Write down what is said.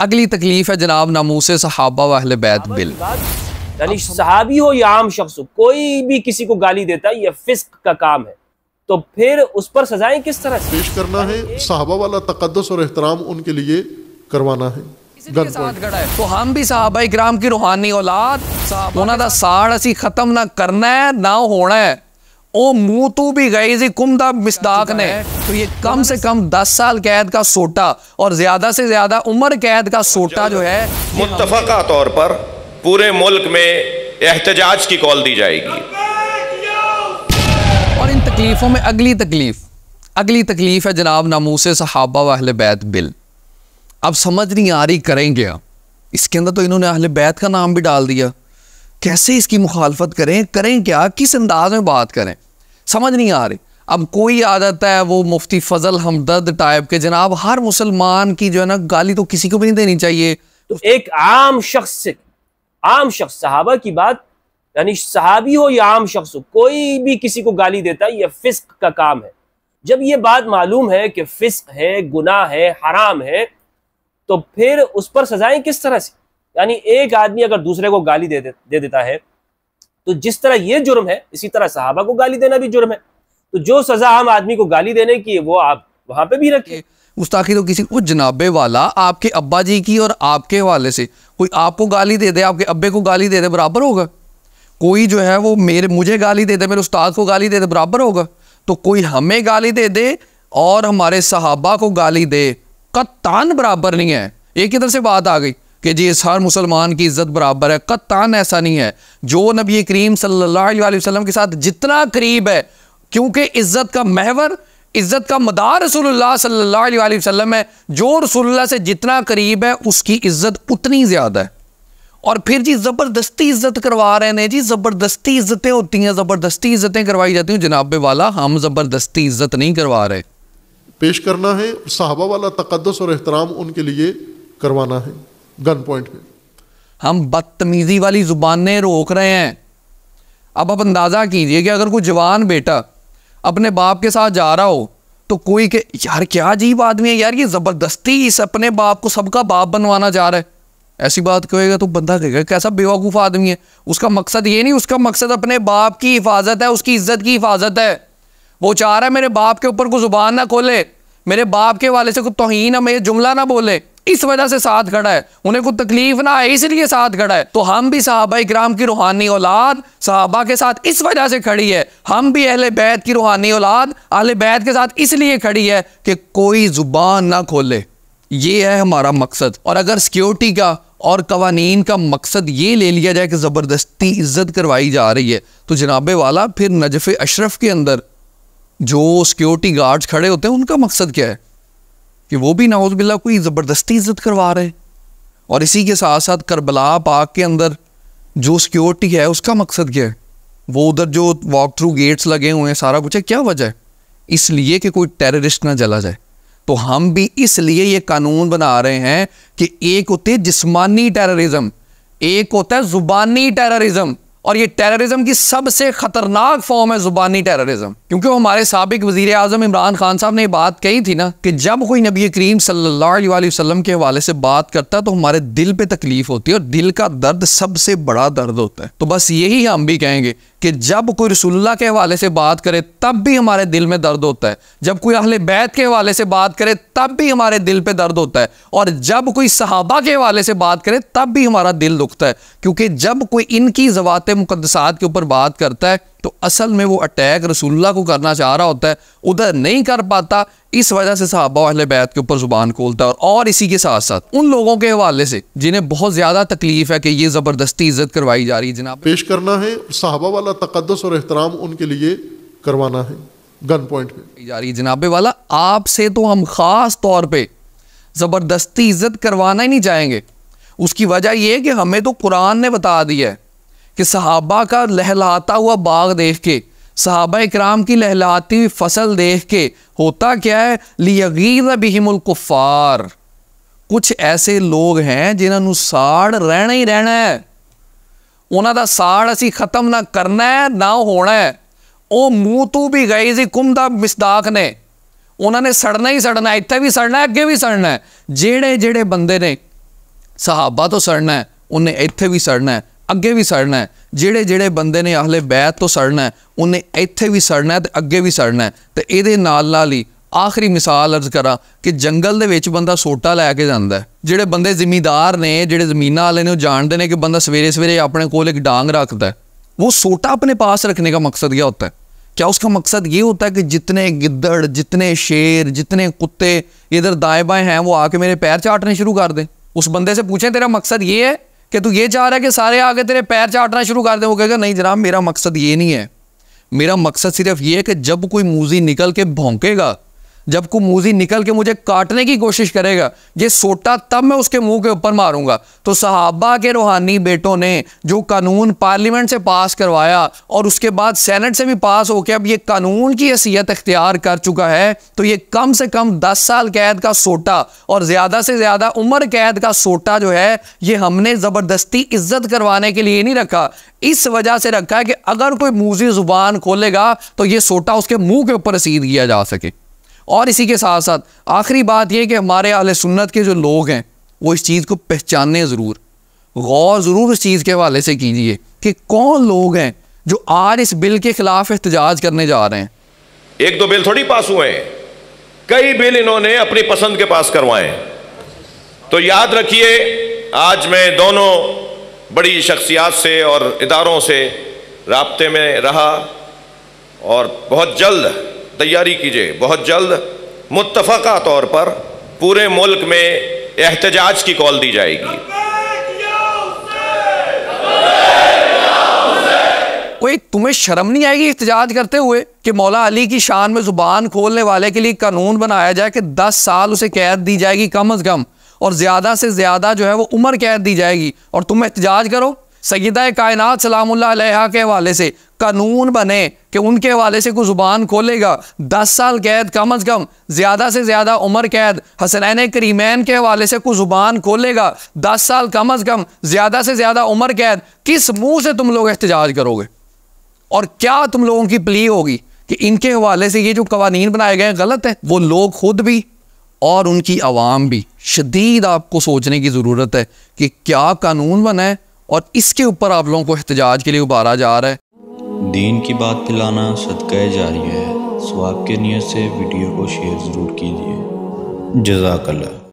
अगली तकलीफ है जनाब नामूस सहाबा वाहल बैत बिल यानी सहाबी हो या आम शख्स हो कोई भी किसी को गाली देता है यह फिस्क का काम है तो फिर उस पर सजाएं किस तरह से पेश करना है सहाबा वाला तकदस और एहतराम उनके लिए करवाना है तो हम भी साहबा इकराम की रूहानी औलाद उन्होंने साड़ असं खत्म ना करना है ना होना है ओ मुंह भी गई थी कुमदा मिसदाक ने तो ये कम से कम 10 साल कैद का सोटा और ज्यादा से ज्यादा उम्र कैद का सोटा जो है मुतफका तौर पर पूरे मुल्क में एहतजाज की कॉल दी जाएगी और इन तकलीफों में अगली तकलीफ अगली तकलीफ है जनाब नामूस सहाबा व बैत बिल अब समझ नहीं आ रही करेंगे इसके अंदर तो इन्होंने अहल बैत का नाम भी डाल दिया कैसे इसकी मुखालफत करें करें क्या किस अंदाज में बात करें समझ नहीं आ रही अब कोई आ जाता है वो मुफ्ती फजल हमदर्द टाइप के जनाब हर मुसलमान की जो है ना गाली तो किसी को भी नहीं देनी चाहिए तो एक आम शख्स से आम शख्स सहाबा की बात यानी सहाबी हो या आम शख्स हो कोई भी किसी को गाली देता है यह फिस्क का काम है जब ये बात मालूम है कि फिस्क है गुना है हराम है तो फिर उस पर सजाएं किस तरह से यानी एक आदमी अगर दूसरे को गाली दे, दे, दे देता है तो जिस तरह ये जुर्म है इसी तरह साहबा को गाली देना भी जुर्म है तो जो सजा आम आदमी को गाली देने की वो आप वहां पे भी रखें गुस्ताखी तो किसी वो जनाबे वाला आपके अब्बा जी की और आपके हवाले से कोई आपको गाली दे दे आपके अब्बे को गाली दे दे बराबर होगा कोई जो है वो मेरे मुझे गाली दे दे मेरे उस्ताद को गाली दे दे बराबर होगा तो कोई हमें गाली दे दे और हमारे सहाबा को गाली दे कत्तान बराबर नहीं है ही किधर से बात आ गई कि जी इस हर मुसलमान की इज़्ज़त बराबर है कत्तान ऐसा नहीं है जो नबी करीम सल्ला वसलम के साथ जितना करीब है क्योंकि इज़्ज़त का महवर इज़्ज़त का मदार रसूलुल्लाह सल्लल्लाहु अलैहि वसल्लम है जो रसूलुल्लाह से जितना करीब है उसकी इज़्ज़त उतनी ज़्यादा है और फिर जी ज़बरदस्ती इज़्ज़त करवा रहे हैं जी ज़बरदस्ती इज़्ज़तें होती हैं ज़बरदस्ती इज़्ज़तें करवाई जाती हैं जनाबे वाला हम ज़बरदस्ती इज़्ज़त नहीं करवा रहे पेश करना है साहबा वाला तकदस और एहतराम उनके लिए करवाना है गन पॉइंट पे हम बदतमीजी वाली जुबानें रोक रहे हैं अब आप अंदाज़ा कीजिए कि अगर कोई जवान बेटा अपने बाप के साथ जा रहा हो तो कोई के यार क्या अजीब आदमी है यार ये ज़बरदस्ती इस अपने बाप को सबका बाप बनवाना जा रहा है ऐसी बात कहेगा तो बंदा कहेगा कैसा बेवकूफ़ आदमी है उसका मकसद ये नहीं उसका मकसद अपने बाप की हिफाजत है उसकी इज्जत की हिफाजत है वो चाह रहा है मेरे बाप के ऊपर कोई ज़ुबान ना खोले मेरे बाप के वाले से कोई तोहही ना मेरे जुमला ना बोले इस वजह से साथ खड़ा है उन्हें कोई तकलीफ ना आए इसलिए साथ खड़ा है तो हम भी साहबा इक्राम की रूहानी औलाद साहबा के साथ इस वजह से खड़ी है हम भी अहले बैत की रूहानी औलाद अहले बैत के साथ इसलिए खड़ी है कि कोई जुबान ना खोले ये है हमारा मकसद और अगर सिक्योरिटी का और कवानीन का मकसद ये ले लिया जाए कि ज़बरदस्ती इज्जत करवाई जा रही है तो जनाबे वाला फिर नजफ़ अशरफ के अंदर जो सिक्योरिटी गार्ड्स खड़े होते हैं उनका मकसद क्या है कि वो भी नाउज बिल्ला कोई ज़बरदस्ती इज़्ज़त करवा रहे और इसी के साथ साथ करबला पाक के अंदर जो सिक्योरिटी है उसका मकसद क्या है वो उधर जो वॉक थ्रू गेट्स लगे हुए हैं सारा कुछ है क्या वजह है इसलिए कि कोई टेररिस्ट ना जला जाए तो हम भी इसलिए ये कानून बना रहे हैं कि एक होते जिस्मानी टेररिज्म एक होता है ज़ुबानी टेररिज्म और ये टेररिज्म की सबसे ख़तरनाक फॉर्म है ज़ुबानी टेररिज्म क्योंकि हमारे सबक वजीर आजम इमरान खान साहब ने बात कही थी ना कि जब कोई नबी करीम सल्लाम वसल्लम के हवाले से बात करता तो हमारे दिल पे तकलीफ़ होती है और दिल का दर्द सबसे बड़ा दर्द होता है तो बस यही हम भी कहेंगे कि जब कोई रसुल्ला के हवाले से बात करे तब भी हमारे दिल में दर्द होता है जब कोई अहल बैत के हवाले से बात करे तब भी हमारे दिल पे दर्द होता है और जब कोई सहाबा के हवाले से बात करे तब भी हमारा दिल दुखता है क्योंकि जब कोई इनकी जवात मुकदसात के ऊपर बात करता है तो असल में वो अटैक रसूलुल्लाह को करना चाह रहा होता है उधर नहीं कर पाता इस वजह से सहाबा अहले बैत के ऊपर ज़ुबान खोलता है और इसी के साथ साथ उन लोगों के हवाले से जिन्हें बहुत ज़्यादा तकलीफ है कि ये ज़बरदस्ती इज्जत करवाई जा रही है जिन्हें पेश करना है सहाबा वाला तकदस और एहतराम उनके लिए करवाना है गन पॉइंट पे जा रही जनाबे वाला आपसे तो हम ख़ास तौर पर ज़बरदस्ती इज्जत करवाना ही नहीं चाहेंगे उसकी वजह यह है कि हमें तो कुरान ने बता दिया है कि सहाबा का लहलाता हुआ बाग देख के सहाबा कराम की लहलाती ਫਸਲ ਦੇਖ ਕੇ ਹੋਤਾ होता ਹੈ है लियगीर बिहिमुल्कुफ़ार ਕੁਝ ਐਸੇ ਲੋਗ ਹੈ ਜਿਨ੍ਹਾਂ ਨੂੰ ਸਾੜ ਰਹਿਣਾ ਹੀ ਰਹਿਣਾ ਹੈ ਉਹਨਾਂ ਦਾ ਸਾੜ ਅਸੀਂ ਖਤਮ ਨਾ ਕਰਨਾ ਹੈ ਨਾ ਹੋਣਾ ਹੈ ਉਹ ਮੂੰਹ ਤੂੰ ਵੀ ਗਈ ਸੀ ਕੁੰਦਾ ਮਿਸਦਾਕ ਨੇ ਉਹਨਾਂ ਨੇ ਸੜਨਾ ਹੀ ਸੜਨਾ ਇੱਥੇ ਵੀ ਸੜਨਾ ਅੱਗੇ ਵੀ ਸੜਨਾ ਜਿਹੜੇ ਜਿਹੜੇ ਬੰਦੇ ਨੇ ਸਹਾਬਾ ਤੋਂ ਸੜਨਾ ਉਹਨੇ ਇੱਥੇ ਵੀ ਸੜਨਾ ਅੱਗੇ ਵੀ ਸੜਨਾ ਹੈ ਜਿਹੜੇ ਜਿਹੜੇ ਬੰਦੇ ਨੇ ਅਹਲੇ ਬੈਤ ਤੋਂ ਸੜਨਾ ਹੈ ਉਹਨੇ ਇੱਥੇ ਵੀ ਸੜਨਾ ਹੈ ਤੇ ਅੱਗੇ ਵੀ ਸੜਨਾ ਹੈ ਤੇ ਇਹਦੇ ਨਾਲ ਨਾਲ ਹੀ ਆਖਰੀ ਮਿਸਾਲ ਅਰਜ਼ ਕਰਾਂ ਕਿ ਜੰਗਲ ਦੇ ਵਿੱਚ ਬੰਦਾ ਸੋਟਾ ਲੈ ਕੇ ਜਾਂਦਾ ਹੈ ਜਿਹੜੇ ਬੰਦੇ ਜ਼ਿਮੀਦਾਰ ਨੇ ਜਿਹੜੇ ਜ਼ਮੀਨਾਂ ਵਾਲੇ ਨੇ ਉਹ ਜਾਣਦੇ ਨੇ ਕਿ ਬੰਦਾ ਸਵੇਰੇ ਸਵੇਰੇ ਆਪਣੇ ਕੋਲ ਇੱਕ ਡਾਂਗ ਰੱਖਦਾ ਹੈ ਸੋਟਾ ਆਪਣੇ ਪਾਸ पास ਦਾ ਮਕਸਦ ਕੀ ਹੁੰਦਾ होता है क्या उसका ਮਕਸਦ ਇਹ ਹੁੰਦਾ ਹੈ ਕਿ ਜਿੰਨੇ ਗਿੱਦੜ ਜਿੰਨੇ ਸ਼ੇਰ ਜਿੰਨੇ ਕੁੱਤੇ ਇਧਰ दाएं ਹੈ ਉਹ ਆ ਕੇ ਮੇਰੇ ਪੈਰ चाटने ਸ਼ੁਰੂ ਕਰ ਦੇ ਉਸ ਬੰਦੇ ਸੇ ਪੁੱਛੇ ਤੇਰਾ ਮਕਸਦ ਇਹ ਹੈ कि तू ये चाह रहा है कि सारे आगे तेरे पैर चाटना शुरू कर दें वो कहेगा नहीं जनाब मेरा मकसद ये नहीं है मेरा मकसद सिर्फ ये है कि जब कोई मूजी निकल के भोंकेगा जब कुमूजी निकल के मुझे काटने की कोशिश करेगा ये सोटा तब मैं उसके मुंह के ऊपर मारूंगा तो सहाबा के रूहानी बेटों ने जो कानून पार्लियामेंट से पास करवाया और उसके बाद सेनेट से भी पास होकर अब ये कानून की हैसियत अख्तियार कर चुका है तो ये कम से कम दस साल कैद का सोटा और ज़्यादा से ज़्यादा उम्र कैद का सोटा जो है ये हमने ज़बरदस्ती इज्जत करवाने के लिए नहीं रखा इस वजह से रखा है कि अगर कोई मूजी ज़ुबान खोलेगा तो ये सोटा उसके मुंह के ऊपर रसीद किया जा सके और इसी के साथ साथ आखिरी बात यह कि हमारे आल सुन्नत के जो लोग हैं वो इस चीज़ को पहचानने ज़रूर गौर ज़रूर इस चीज़ के हवाले से कीजिए कि कौन लोग हैं जो आज इस बिल के खिलाफ एहतजाज करने जा रहे हैं एक दो बिल थोड़ी पास हुए हैं कई बिल इन्होंने अपनी पसंद के पास करवाए तो याद रखिए आज मैं दोनों बड़ी शख्सियात से और इदारों से रबते में रहा और बहुत जल्द तैयारी कीजिए बहुत जल्द मुतफ़ा तौर पर पूरे मुल्क में एहतजाज की कॉल दी जाएगी कोई तुम्हें शर्म नहीं आएगी इहतजाज करते हुए कि मौला अली की शान में ज़ुबान खोलने वाले के लिए कानून बनाया जाए कि 10 साल उसे कैद दी जाएगी कम अज़ कम और ज़्यादा से ज़्यादा जो है वो उम्र कैद दी जाएगी और तुम एहतजाज करो सैदा कायनात सलाम के हवाले से कानून बने कि उनके हवाले से कोई ज़ुबान खोलेगा दस साल कैद कम अज़ कम ज़्यादा से ज़्यादा उम्र कैद हसनैन करीमैन के हवाले से कोई ज़ुबान खोलेगा दस साल कम अज़ कम ज़्यादा से ज़्यादा उम्र कैद किस मुंह से तुम लोग एहतजाज करोगे और क्या तुम लोगों की प्ली होगी कि इनके हवाले से ये जो कवानीन बनाए गए हैं गलत है वो लोग खुद भी और उनकी आवाम भी शदीद आपको सोचने की ज़रूरत है कि क्या कानून बनाए और इसके ऊपर आप लोगों को एहतजाज के लिए उबारा जा रहा है दीन की बात फैलाना सदका जारी है स्वाब के नियत से वीडियो को शेयर ज़रूर कीजिए जजाकल्ला